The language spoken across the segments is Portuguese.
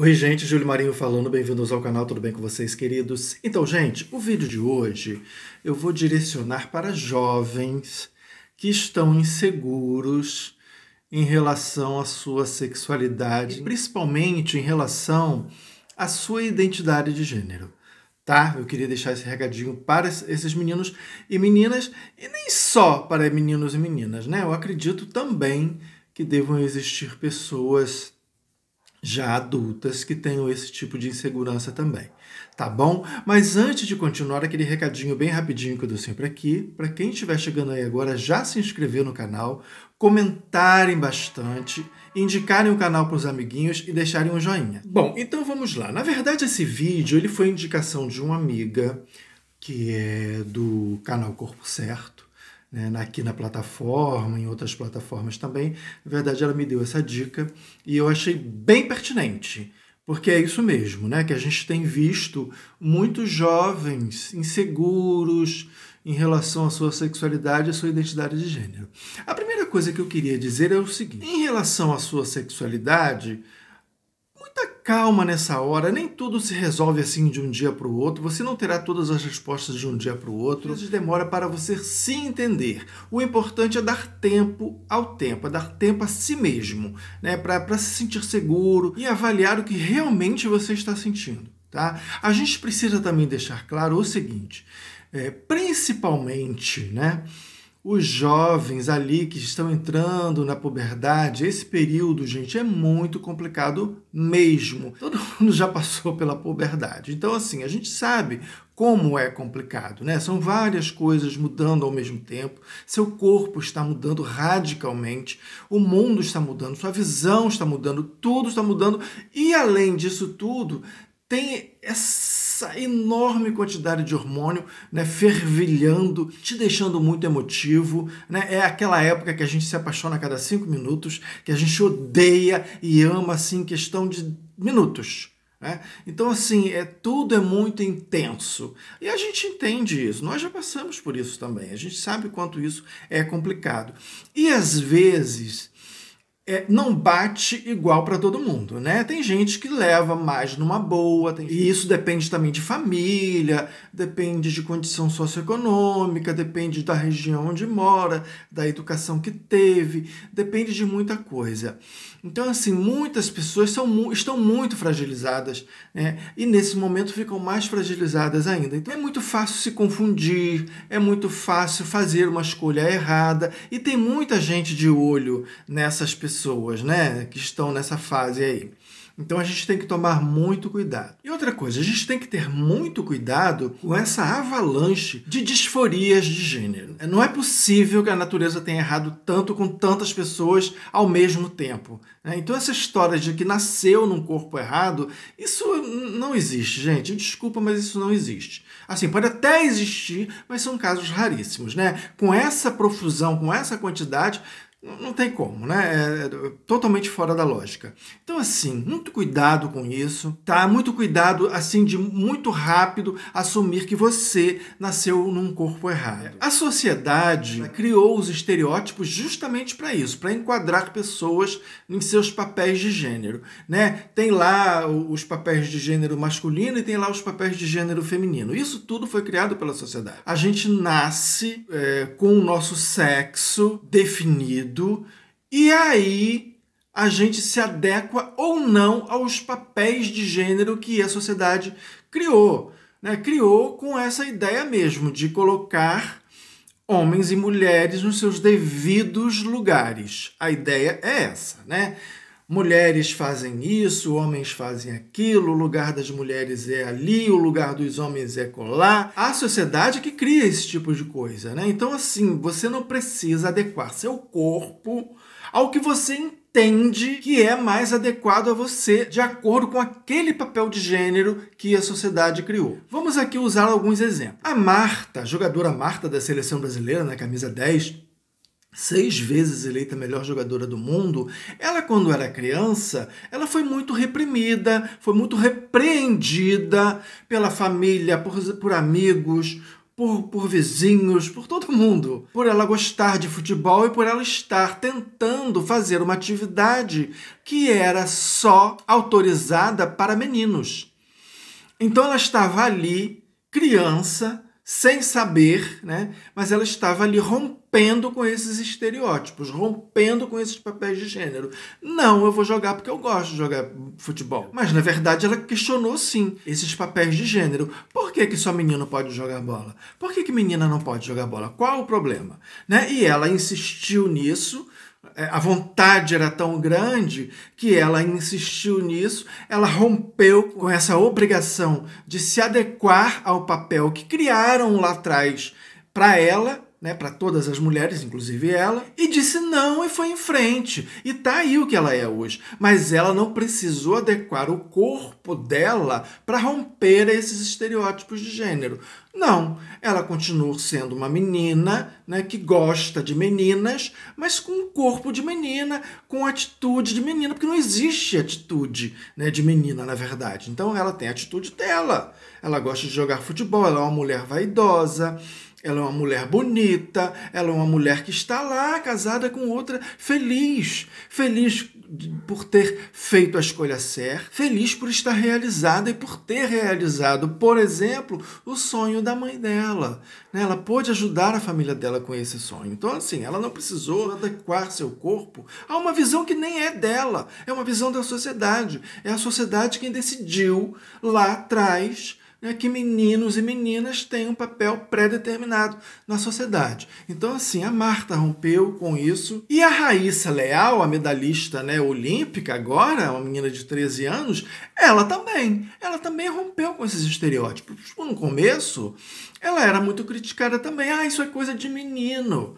Oi, gente, Júlio Marinho falando, bem-vindos ao canal, tudo bem com vocês, queridos? Então, gente, o vídeo de hoje eu vou direcionar para jovens que estão inseguros em relação à sua sexualidade, principalmente em relação à sua identidade de gênero, tá? Eu queria deixar esse regadinho para esses meninos e meninas, e nem só para meninos e meninas, né? Eu acredito também que devam existir pessoas já adultas que tenham esse tipo de insegurança também, tá bom? Mas antes de continuar, aquele recadinho bem rapidinho que eu dou sempre aqui, para quem estiver chegando aí agora, já se inscrever no canal, comentarem bastante, indicarem o canal para os amiguinhos e deixarem um joinha. Bom, então vamos lá. Na verdade, esse vídeo ele foi indicação de uma amiga que é do canal Corpo Certo né, aqui na plataforma, em outras plataformas também. Na verdade, ela me deu essa dica e eu achei bem pertinente, porque é isso mesmo, né? Que a gente tem visto muitos jovens inseguros em relação à sua sexualidade e à sua identidade de gênero. A primeira coisa que eu queria dizer é o seguinte: em relação à sua sexualidade, muita calma nessa hora, nem tudo se resolve assim de um dia para o outro, você não terá todas as respostas de um dia para o outro, demora para você se entender. O importante é dar tempo ao tempo, é dar tempo a si mesmo, né? para se sentir seguro e avaliar o que realmente você está sentindo. Tá? A gente precisa também deixar claro o seguinte, é, principalmente, né? os jovens ali que estão entrando na puberdade, esse período, gente, é muito complicado mesmo. Todo mundo já passou pela puberdade. Então, assim, a gente sabe como é complicado, né? São várias coisas mudando ao mesmo tempo. Seu corpo está mudando radicalmente, o mundo está mudando, sua visão está mudando, tudo está mudando. E além disso tudo, tem essa essa enorme quantidade de hormônio né, fervilhando, te deixando muito emotivo. Né? É aquela época que a gente se apaixona a cada cinco minutos, que a gente odeia e ama assim, em questão de minutos. Né? Então, assim, é, tudo é muito intenso. E a gente entende isso, nós já passamos por isso também, a gente sabe quanto isso é complicado. E às vezes é, não bate igual para todo mundo, né? Tem gente que leva mais numa boa, tem... e isso depende também de família, depende de condição socioeconômica, depende da região onde mora, da educação que teve, depende de muita coisa. Então, assim, muitas pessoas são, estão muito fragilizadas, né? E nesse momento ficam mais fragilizadas ainda. Então, é muito fácil se confundir, é muito fácil fazer uma escolha errada, e tem muita gente de olho nessas pessoas pessoas, né, que estão nessa fase aí. Então a gente tem que tomar muito cuidado. E outra coisa, a gente tem que ter muito cuidado com essa avalanche de disforias de gênero. É, não é possível que a natureza tenha errado tanto com tantas pessoas ao mesmo tempo. Né? Então essa história de que nasceu num corpo errado, isso não existe, gente. Desculpa, mas isso não existe. Assim, pode até existir, mas são casos raríssimos, né? Com essa profusão, com essa quantidade, não tem como, né? É, é totalmente fora da lógica. Então, assim, muito cuidado com isso, tá? Muito cuidado, assim, de muito rápido assumir que você nasceu num corpo errado. A sociedade é. criou os estereótipos justamente para isso, para enquadrar pessoas em seus papéis de gênero, né? Tem lá os papéis de gênero masculino e tem lá os papéis de gênero feminino. Isso tudo foi criado pela sociedade. A gente nasce é, com o nosso sexo definido medo, e aí a gente se adequa ou não aos papéis de gênero que a sociedade criou. Né? Criou com essa ideia mesmo de colocar homens e mulheres nos seus devidos lugares. A ideia é essa, né? mulheres fazem isso, homens fazem aquilo, o lugar das mulheres é ali, o lugar dos homens é colar. A sociedade que cria esse tipo de coisa, né? Então, assim, você não precisa adequar seu corpo ao que você entende que é mais adequado a você, de acordo com aquele papel de gênero que a sociedade criou. Vamos aqui usar alguns exemplos. A Marta, jogadora Marta da seleção brasileira, na né? camisa 10, seis vezes eleita melhor jogadora do mundo, ela quando era criança, ela foi muito reprimida, foi muito repreendida pela família, por, por amigos, por, por, vizinhos, por todo mundo, por ela gostar de futebol e por ela estar tentando fazer uma atividade que era só autorizada para meninos. Então ela estava ali, criança, sem saber, né? mas ela estava ali rompendo rompendo com esses estereótipos, rompendo com esses papéis de gênero. Não, eu vou jogar porque eu gosto de jogar futebol. Mas na verdade ela questionou sim esses papéis de gênero. Por que, que só menino pode jogar bola? Por que, que menina não pode jogar bola? Qual o problema? Né? E ela insistiu nisso é, a vontade era tão grande que ela insistiu nisso, ela rompeu com essa obrigação de se adequar ao papel que criaram lá atrás para ela né, para todas as mulheres, inclusive ela, e disse não e foi em frente. E tá aí o que ela é hoje. Mas ela não precisou adequar o corpo dela para romper esses estereótipos de gênero. Não, ela continua sendo uma menina, né, que gosta de meninas, mas com um corpo de menina, com atitude de menina, porque não existe atitude, né, de menina na verdade. Então ela tem a atitude dela. Ela gosta de jogar futebol, ela é uma mulher vaidosa ela é uma mulher bonita, ela é uma mulher que está lá casada com outra, feliz, feliz por ter feito a escolha certa, feliz por estar realizada e por ter realizado, por exemplo, o sonho da mãe dela. Né? Ela pôde ajudar a família dela com esse sonho. Então, assim, ela não precisou adequar seu corpo a uma visão que nem é dela, é uma visão da sociedade. É a sociedade quem decidiu lá atrás né, que meninos e meninas têm um papel pré-determinado na sociedade. Então, assim, a Marta rompeu com isso. E a Raíssa Leal, a medalhista né, olímpica agora, uma menina de 13 anos, ela também. Ela também rompeu com esses estereótipos. No começo, ela era muito criticada também. Ah, isso é coisa de menino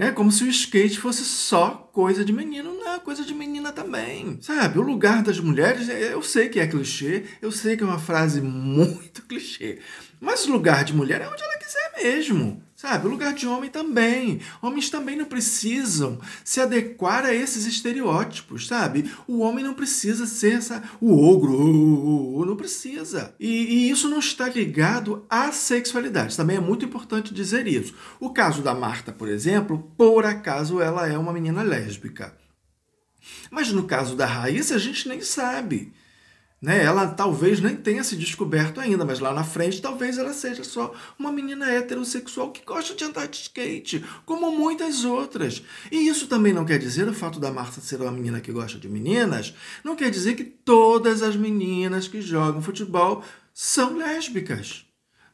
né? Como se o skate fosse só coisa de menino, não, coisa de menina também. Sabe, o lugar das mulheres, é, eu sei que é clichê, eu sei que é uma frase muito clichê, mas o lugar de mulher é onde ela quiser mesmo. Sabe, o lugar de homem também. Homens também não precisam se adequar a esses estereótipos, sabe? O homem não precisa ser essa, o ogro, não precisa. E, e, isso não está ligado à sexualidade. Também é muito importante dizer isso. O caso da Marta, por exemplo, por acaso ela é uma menina lésbica. Mas no caso da Raíssa, a gente nem sabe. Né? Ela talvez nem tenha se descoberto ainda, mas lá na frente talvez ela seja só uma menina heterossexual que gosta de andar de skate, como muitas outras. E isso também não quer dizer o fato da Marta ser uma menina que gosta de meninas, não quer dizer que todas as meninas que jogam futebol são lésbicas.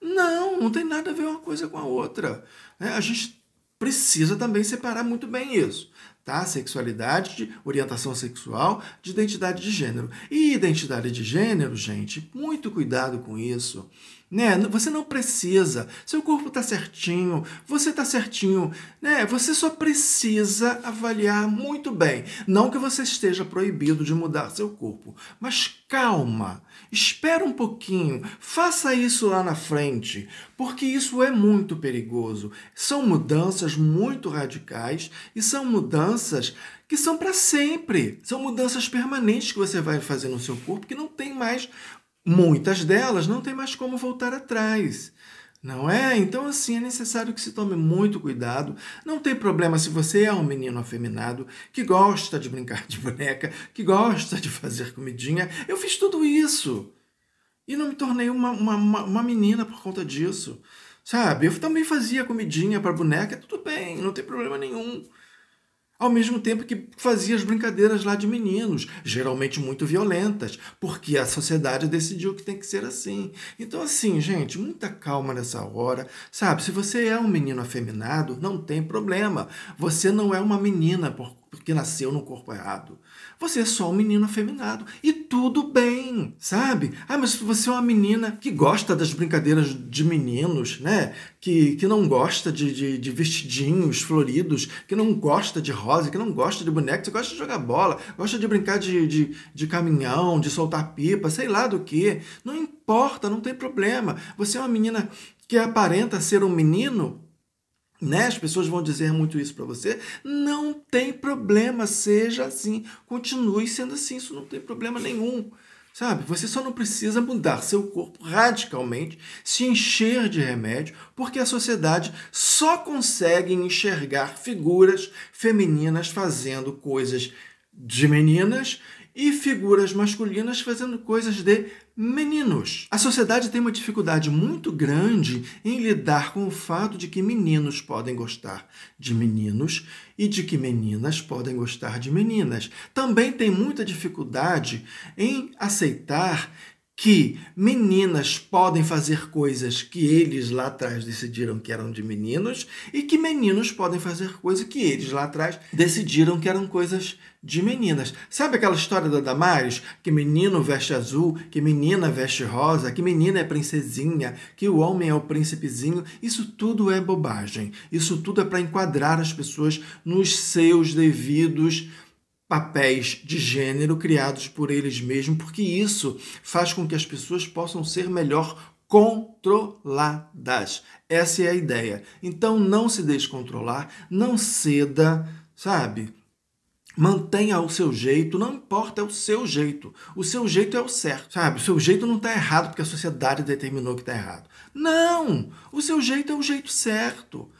Não, não tem nada a ver uma coisa com a outra. Né? A gente precisa também separar muito bem isso tá? Sexualidade, de orientação sexual, de identidade de gênero. E identidade de gênero, gente, muito cuidado com isso né? Você não precisa. Seu corpo está certinho, você está certinho, né? Você só precisa avaliar muito bem. Não que você esteja proibido de mudar seu corpo, mas calma, espera um pouquinho, faça isso lá na frente, porque isso é muito perigoso. São mudanças muito radicais e são mudanças que são para sempre. São mudanças permanentes que você vai fazer no seu corpo que não tem mais muitas delas não tem mais como voltar atrás. Não é? Então, assim, é necessário que se tome muito cuidado. Não tem problema se você é um menino afeminado que gosta de brincar de boneca, que gosta de fazer comidinha. Eu fiz tudo isso e não me tornei uma, uma, uma menina por conta disso. Sabe? Eu também fazia comidinha para boneca, tudo bem, não tem problema nenhum. Ao mesmo tempo que fazia as brincadeiras lá de meninos, geralmente muito violentas, porque a sociedade decidiu que tem que ser assim. Então, assim, gente, muita calma nessa hora, sabe? Se você é um menino afeminado, não tem problema. Você não é uma menina por porque nasceu no corpo errado. Você é só um menino afeminado. E tudo bem, sabe? Ah, mas você é uma menina que gosta das brincadeiras de meninos, né? Que, que não gosta de, de, de vestidinhos floridos, que não gosta de rosa, que não gosta de boneco, você gosta de jogar bola, gosta de brincar de, de, de caminhão, de soltar pipa, sei lá do que. Não importa, não tem problema. Você é uma menina que aparenta ser um menino né? As pessoas vão dizer muito isso para você. Não tem problema, seja assim, continue sendo assim, isso não tem problema nenhum. Sabe? Você só não precisa mudar seu corpo radicalmente, se encher de remédio, porque a sociedade só consegue enxergar figuras femininas fazendo coisas de meninas e figuras masculinas fazendo coisas de Meninos. A sociedade tem uma dificuldade muito grande em lidar com o fato de que meninos podem gostar de meninos e de que meninas podem gostar de meninas. Também tem muita dificuldade em aceitar que meninas podem fazer coisas que eles lá atrás decidiram que eram de meninos e que meninos podem fazer coisas que eles lá atrás decidiram que eram coisas de meninas. Sabe aquela história da Damares? Que menino veste azul, que menina veste rosa, que menina é princesinha, que o homem é o príncipezinho. Isso tudo é bobagem. Isso tudo é para enquadrar as pessoas nos seus devidos papéis de gênero criados por eles mesmos, porque isso faz com que as pessoas possam ser melhor controladas. Essa é a ideia. Então não se descontrolar, não ceda, sabe? Mantenha o seu jeito, não importa, é o seu jeito. O seu jeito é o certo, sabe? O seu jeito não está errado porque a sociedade determinou que está errado. Não! O seu jeito é o jeito certo.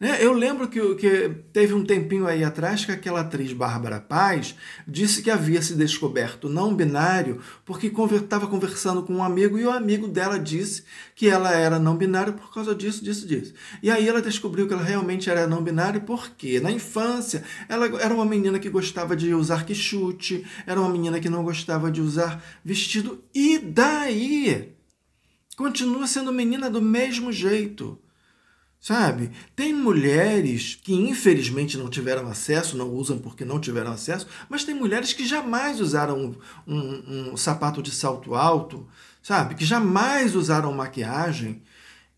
Né? Eu lembro que, que, teve um tempinho aí atrás que aquela atriz Bárbara Paz disse que havia se descoberto não binário porque estava conversando com um amigo e o amigo dela disse que ela era não binário por causa disso, disso, disso. E aí ela descobriu que ela realmente era não binário porque na infância ela era uma menina que gostava de usar quichute, era uma menina que não gostava de usar vestido e daí continua sendo menina do mesmo jeito. Sabe? Tem mulheres que infelizmente não tiveram acesso, não usam porque não tiveram acesso, mas tem mulheres que jamais usaram um, um, um sapato de salto alto, sabe? Que jamais usaram maquiagem.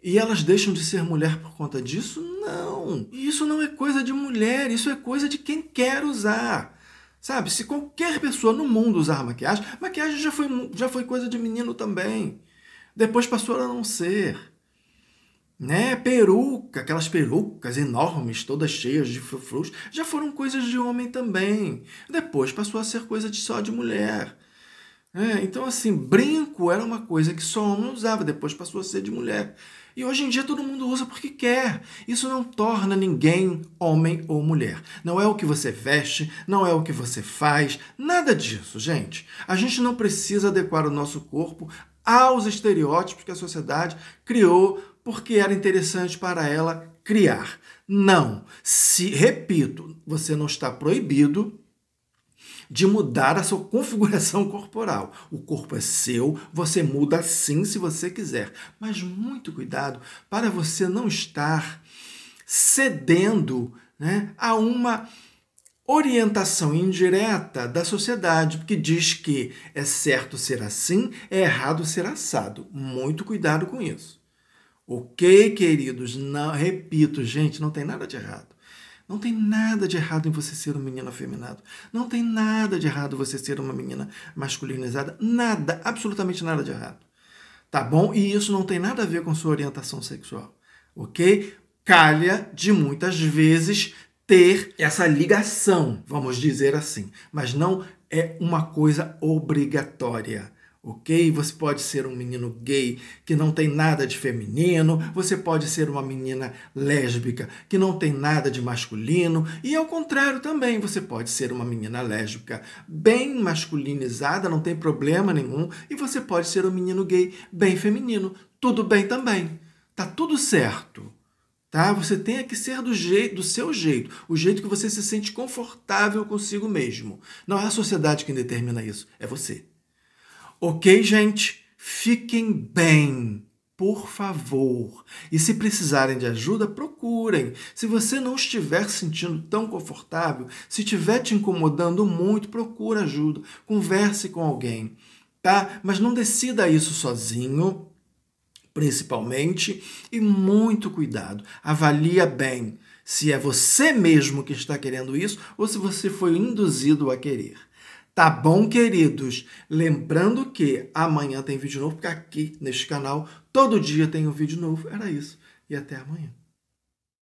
E elas deixam de ser mulher por conta disso? Não! Isso não é coisa de mulher, isso é coisa de quem quer usar. Sabe? Se qualquer pessoa no mundo usar maquiagem, maquiagem já foi, já foi coisa de menino também. Depois passou a não ser né? Peruca, aquelas perucas enormes, todas cheias de frufrus, já foram coisas de homem também. Depois passou a ser coisa de só de mulher. É, então, assim, brinco era uma coisa que só homem usava, depois passou a ser de mulher. E hoje em dia todo mundo usa porque quer. Isso não torna ninguém homem ou mulher. Não é o que você veste, não é o que você faz, nada disso, gente. A gente não precisa adequar o nosso corpo aos estereótipos que a sociedade criou porque era interessante para ela criar. Não, se repito, você não está proibido de mudar a sua configuração corporal. O corpo é seu, você muda assim se você quiser, mas muito cuidado para você não estar cedendo, né, a uma orientação indireta da sociedade, que diz que é certo ser assim, é errado ser assado. Muito cuidado com isso. Ok, queridos? Não, repito, gente, não tem nada de errado. Não tem nada de errado em você ser um menino afeminado. Não tem nada de errado você ser uma menina masculinizada. Nada, absolutamente nada de errado. Tá bom? E isso não tem nada a ver com sua orientação sexual. Ok? Calha de muitas vezes ter essa ligação, vamos dizer assim. Mas não é uma coisa obrigatória ok? Você pode ser um menino gay que não tem nada de feminino, você pode ser uma menina lésbica que não tem nada de masculino, e ao contrário também, você pode ser uma menina lésbica bem masculinizada, não tem problema nenhum, e você pode ser um menino gay bem feminino, tudo bem também. Tá tudo certo. Tá? Você tem que ser do jeito, do seu jeito, o jeito que você se sente confortável consigo mesmo. Não é a sociedade quem determina isso, é você. Ok, gente? Fiquem bem, por favor. E se precisarem de ajuda, procurem. Se você não estiver sentindo tão confortável, se estiver te incomodando muito, procure ajuda, converse com alguém, tá? Mas não decida isso sozinho, principalmente, e muito cuidado. Avalia bem se é você mesmo que está querendo isso ou se você foi induzido a querer. Tá bom, queridos? Lembrando que amanhã tem vídeo novo, porque aqui neste canal todo dia tem um vídeo novo. Era isso. E até amanhã.